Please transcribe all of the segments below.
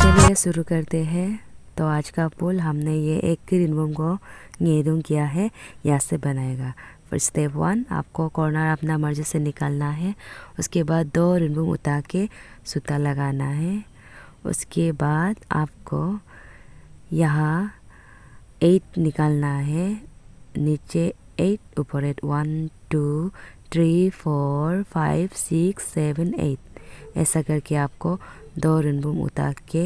चलिए शुरू करते हैं तो आज का पुल हमने ये एक ग्रीन रूम को गेदुम किया है यहाँ से बनाएगा फिर स्टेप वन आपको कॉर्नर अपना मर्जी से निकालना है उसके बाद दो रिनबूम उतार के सूता लगाना है उसके बाद आपको यहाँ एट निकालना है नीचे एट ऊपर eight one two three four five six seven eight ऐसा करके आपको दो रनबुम उतार के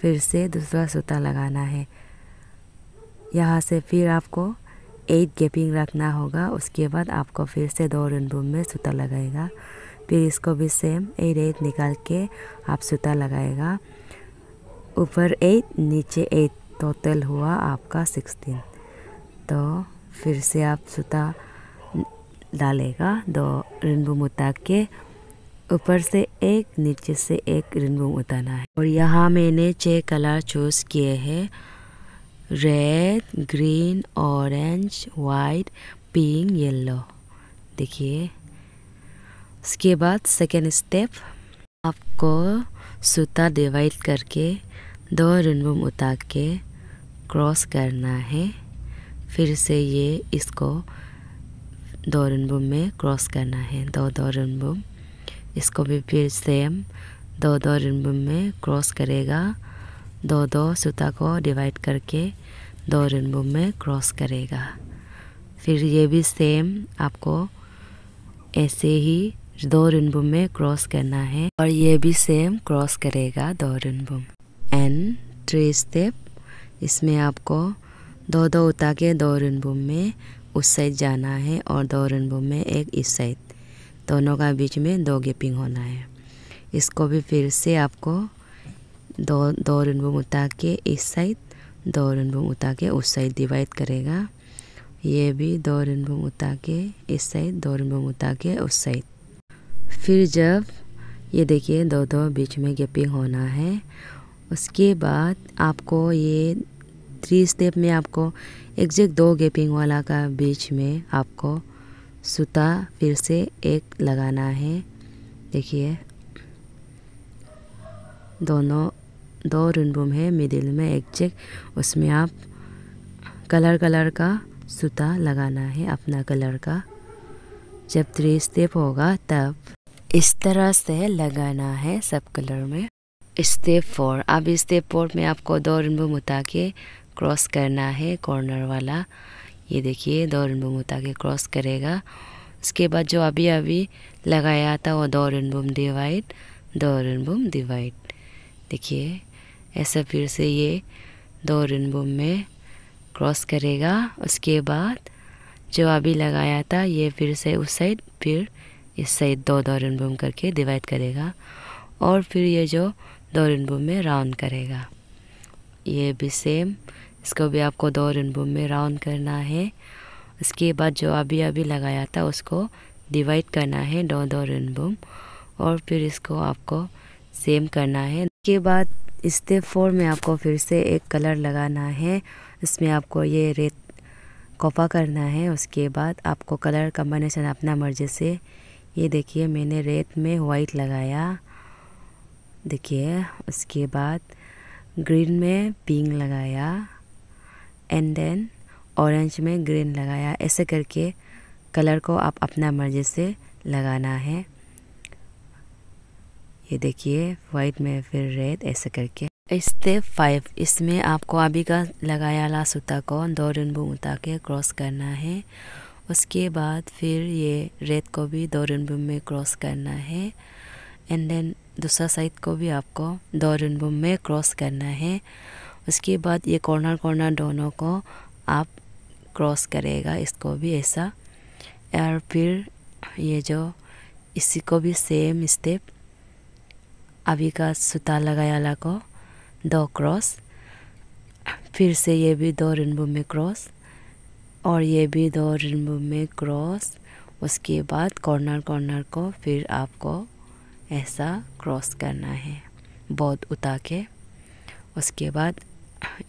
फिर से दूसरा सूता लगाना है यहाँ से फिर आपको एट गैपिंग रखना होगा उसके बाद आपको फिर से दो रनबुम में सूता लगाएगा फिर इसको भी सेम एट एट निकाल के आप सूता लगाएगा ऊपर एट नीचे एट टोटल हुआ आपका सिक्सटीन तो फिर से आप सूता डालेगा दो रेनबो उतार के ऊपर से एक नीचे से एक रेनबो उतारना है और यहाँ मैंने छः कलर चूज किए हैं red green orange white pink yellow देखिए इसके बाद सेकेंड स्टेप आपको सूता डिवाइड करके दो रिनबम उतार के क्रॉस करना है फिर से ये इसको दो रनबुम में क्रॉस करना है दो दो रनबुम इसको भी फिर सेम दो दो रनबुम में क्रॉस करेगा दो दो सूता को डिवाइड करके दो रनबुम में क्रॉस करेगा फिर ये भी सेम आपको ऐसे ही दो रनबुम में क्रॉस करना है और ये भी सेम क्रॉस करेगा दो रनबुम एंड थ्री स्टेप इसमें आपको दो दो उता के दो रनबुम में उस साइड जाना है और दो रेनबो में एक इस साइड दोनों का बीच में दो गैपिंग होना है इसको भी फिर से आपको दो दो रेनबो उठा के इस साइड दो रेनबो उठा के उस साइड डिवाइड करेगा ये भी दो रेनबो उठा के इस साइड दो रेनबो उठा के उस साइड फिर जब ये देखिए दो दो बीच में गैपिंग होना है उसके बाद आपको ये थ्री स्टेप में आपको एग्जैक्ट दो गैपिंग वाला का बीच में आपको सूता फिर से एक लगाना है देखिए दोनों दो रिनबूम है मिडिल में एग्जैक्ट उसमें आप कलर कलर का सूता लगाना है अपना कलर का जब थ्री स्टेप होगा तब इस तरह से लगाना है सब कलर में स्टेप फोर अब स्टेप फोर में आपको दो रिनबूम उठा के क्रॉस करना है कॉर्नर वाला ये देखिए दो रनबम उठा के क्रॉस करेगा उसके बाद जो अभी अभी लगाया था वो दो रनबम डिवाइड दो रनबम डिवाइड देखिए ऐसा फिर से ये दो बम में क्रॉस करेगा उसके बाद जो अभी लगाया था ये फिर से उस साइड फिर इस साइड दो दो बम करके डिवाइड करेगा और फिर ये जो दो बम में राउंड करेगा ये भी सेम इसको भी आपको दो रेनबो में राउंड करना है उसके बाद जो अभी अभी लगाया था उसको डिवाइड करना है दो दो रेनबो और फिर इसको आपको सेम करना है उसके बाद स्टेप फोर में आपको फिर से एक कलर लगाना है इसमें आपको ये रेड कॉपा करना है उसके बाद आपको कलर कम्बिनेशन अपना मर्जी से ये देखिए मैंने रेड में वाइट लगाया देखिए उसके बाद ग्रीन में पिंक लगाया एंड देन ऑरेंज में ग्रीन लगाया ऐसे करके कलर को आप अपना मर्जी से लगाना है ये देखिए वाइट में फिर रेड ऐसे करके स्टेप फाइव इसमें आपको अभी का लगाया ला सूता को दो रिनबू उठा के क्रॉस करना है उसके बाद फिर ये रेड को भी दो रिनबू में क्रॉस करना है एंड देन दूसरा साइड को भी आपको दो रिनबू में क्रॉस करना है उसके बाद ये कॉर्नर कॉर्नर दोनों को आप क्रॉस करेगा इसको भी ऐसा और फिर ये जो इसी को भी सेम स्टेप अभी का सुता लगाया को दो क्रॉस फिर से ये भी दो रिनबू में क्रॉस और ये भी दो रिनबू में क्रॉस उसके बाद कॉर्नर कॉर्नर को फिर आपको ऐसा क्रॉस करना है बहुत उतार के उसके बाद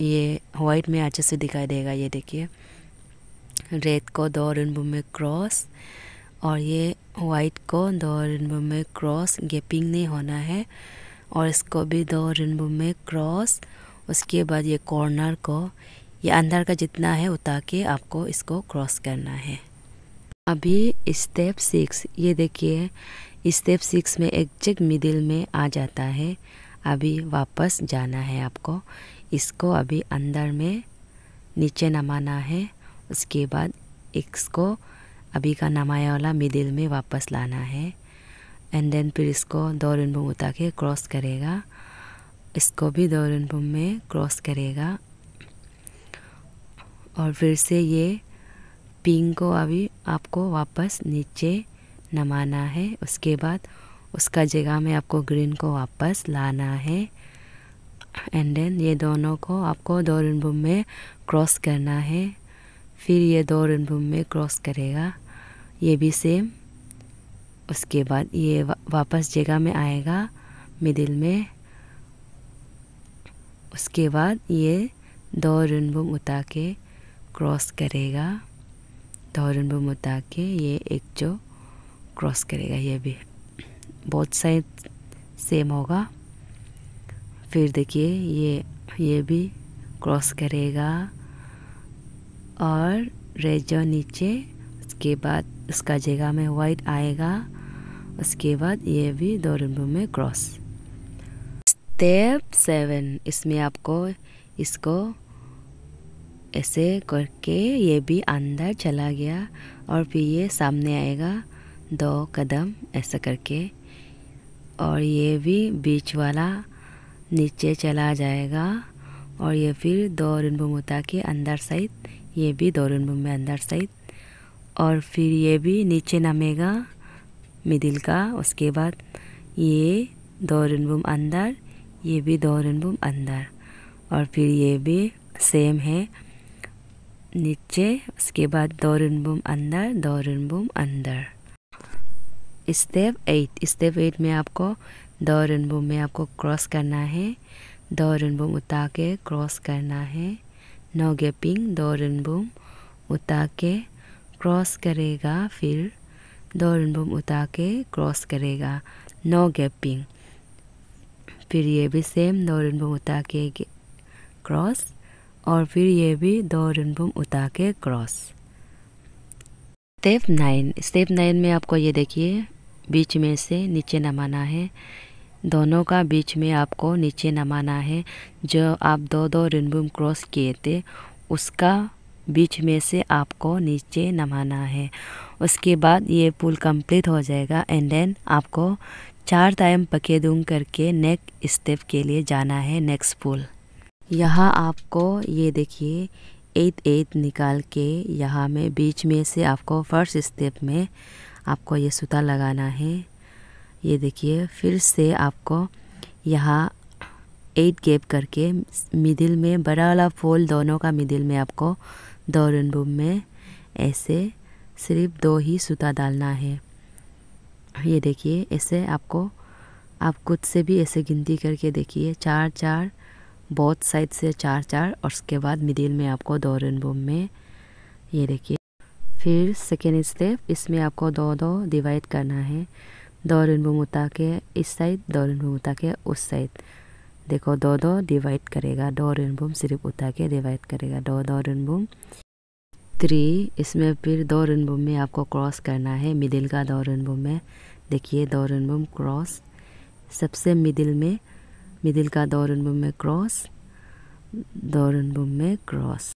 ये वाइट में अच्छे से दिखाई देगा ये देखिए रेड को दो रेनबो में क्रॉस और ये वाइट को दो रेनबो में क्रॉस गैपिंग नहीं होना है और इसको भी दो रेनबो में क्रॉस उसके बाद ये कॉर्नर को ये अंदर का जितना है उतार के आपको इसको क्रॉस करना है अभी स्टेप सिक्स ये देखिए स्टेप सिक्स में एक्जेक्ट मिडिल में आ जाता है अभी वापस जाना है आपको इसको अभी अंदर में नीचे नमाना है उसके बाद इसको अभी का नमाया वाला मिडिल में वापस लाना है एंड देन फिर इसको दो भूम उठा के क्रॉस करेगा इसको भी दो रिनबुम में क्रॉस करेगा और फिर से ये पिंग को अभी आपको वापस नीचे नमाना है उसके बाद उसका जगह में आपको ग्रीन को वापस लाना है एंड देन ये दोनों को आपको दो रिनबुम में क्रॉस करना है फिर ये दो रिनबुम में क्रॉस करेगा ये भी सेम उसके बाद ये वापस जगह में आएगा मिडिल में उसके बाद ये दो रिनबुम उठा के क्रॉस करेगा दो रिनबुम उठा के ये एक जो क्रॉस करेगा ये भी बहुत साइड सेम होगा फिर देखिए ये ये भी क्रॉस करेगा और रेड जो नीचे उसके बाद उसका जगह में वाइट आएगा उसके बाद ये भी दो रेनबो में क्रॉस स्टेप सेवन इसमें आपको इसको ऐसे करके ये भी अंदर चला गया और फिर ये सामने आएगा दो कदम ऐसा करके और ये भी बीच वाला नीचे चला जाएगा और ये फिर दो दोरिन होता के अंदर साइड ये भी दोरिन बम में अंदर साइड और फिर ये भी नीचे नमेगा मिडिल का उसके बाद ये दोरिन भूम अंदर ये भी दोरिन भूम अंदर और फिर ये भी सेम है नीचे उसके बाद दो भूम अंदर दोरिन बम अंदर स्टेप एट स्टेप एट में आपको दो रेनबो में आपको क्रॉस करना है दो रेनबो उतार के क्रॉस करना है नो गैपिंग दो रेनबो उतार के क्रॉस करेगा फिर दो रेनबो उतार के क्रॉस करेगा नो गैपिंग फिर ये भी सेम दो रेनबो उतार के क्रॉस और फिर ये भी दो रेनबो उतार के cross step nine step nine में आपको ये देखिए बीच में से नीचे नमाना है दोनों का बीच में आपको नीचे नमाना है जो आप दो दो रिनबुम क्रॉस किए थे उसका बीच में से आपको नीचे नमाना है उसके बाद ये पुल कंप्लीट हो जाएगा एंड देन आपको चार टाइम पके दूंग करके नेक स्टेप के लिए जाना है नेक्स्ट पुल यहाँ आपको ये देखिए एट एट निकाल के यहाँ में बीच में से आपको फर्स्ट स्टेप में आपको ये सूता लगाना है ये देखिए फिर से आपको यहाँ एट गैप करके मिडिल में बड़ा वाला फोल दोनों का मिडिल में आपको दो रनबूम में ऐसे सिर्फ दो ही सूता डालना है ये देखिए ऐसे आपको आप खुद से भी ऐसे गिनती करके देखिए चार चार बहुत साइड से चार चार और उसके बाद मिडिल में आपको दो रनबूम में ये देखिए फिर सेकेंड स्टेप इसमें आपको दो दो डिवाइड करना है दो रेनबो उठा के इस साइड दो रेनबो उठा के उस साइड देखो दो दो डिवाइड करेगा दो रेनबो सिर्फ उठा के डिवाइड करेगा दो दो रेनबो थ्री इसमें फिर दो रेनबो में आपको क्रॉस करना है मिडिल का दो रेनबो में देखिए दो रेनबो क्रॉस सबसे मिडिल में मिडिल का दो रेनबो में क्रॉस दो रेनबो में क्रॉस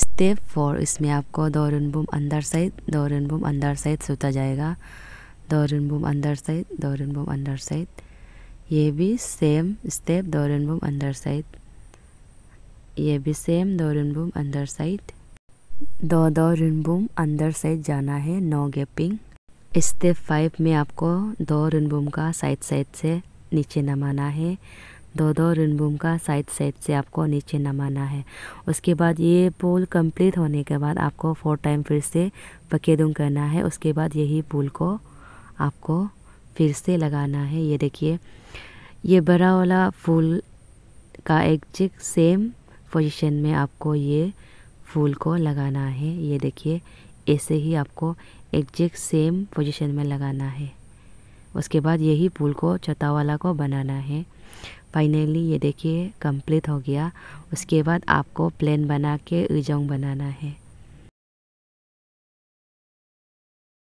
स्टेप फोर इसमें आपको दो रेनबो अंदर साइड दो रेनबो अंदर साइड सोता जाएगा डोरन बुम अंदर साइड डोरन बूम अंदर साइड ये भी सेम स्टेप डोरन बुम अंदर साइड ये भी सेम डोरन बूम अंदर साइड दो दो बुम अंदर साइड जाना है नो गैपिंग स्टेप फाइव में आपको दो बुम का साइड साइड से नीचे नमाना है दो दो बुम का साइड साइड से आपको नीचे नमाना है उसके बाद ये पुल कंप्लीट होने के बाद आपको फोर टाइम फिर से पकेदुम करना है उसके बाद यही पुल को आपको फिर से लगाना है ये देखिए ये बड़ा वाला फूल का चिक सेम पोजीशन में आपको ये फूल को लगाना है ये देखिए ऐसे ही आपको एग्जैक्ट सेम पोजीशन में लगाना है उसके बाद यही फूल को चता वाला को बनाना है फाइनली ये देखिए कंप्लीट हो गया उसके बाद आपको प्लेन बना के रिजोंग बनाना है